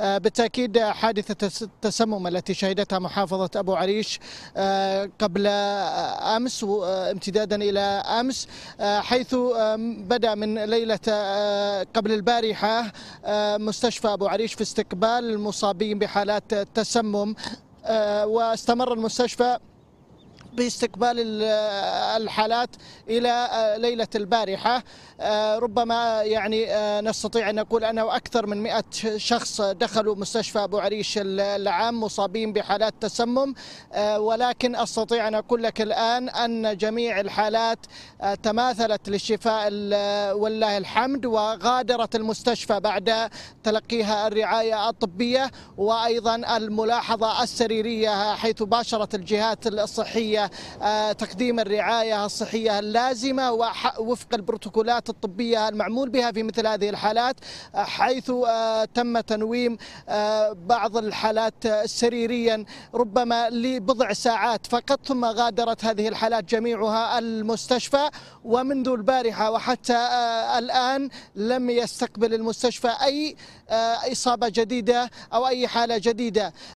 آه، بالتأكيد حادثة التسمم التي شهدتها محافظة أبو عريش آه، قبل آه، أمس امتدادا إلى أمس حيث بدأ من ليلة قبل البارحة مستشفى أبو عريش في استقبال المصابين بحالات التسمم واستمر المستشفى باستقبال الحالات الى آه، ليله البارحه آه، ربما يعني آه، نستطيع ان نقول انه اكثر من 100 شخص دخلوا مستشفى ابو عريش العام مصابين بحالات تسمم ولكن استطيع ان اقول لك الان ان جميع الحالات تماثلت للشفاء والله الحمد وغادرت المستشفى بعد تلقيها الرعايه الطبيه وايضا الملاحظه السريريه حيث باشرت الجهات الصحيه تقديم الرعاية الصحية اللازمة وفق البروتوكولات الطبية المعمول بها في مثل هذه الحالات آه، حيث آه، تم تنويم آه، بعض الحالات سريريا ربما لبضع ساعات فقط ثم غادرت هذه الحالات جميعها المستشفى ومنذ البارحة وحتى الآن لم يستقبل المستشفى أي إصابة جديدة أو أي حالة جديدة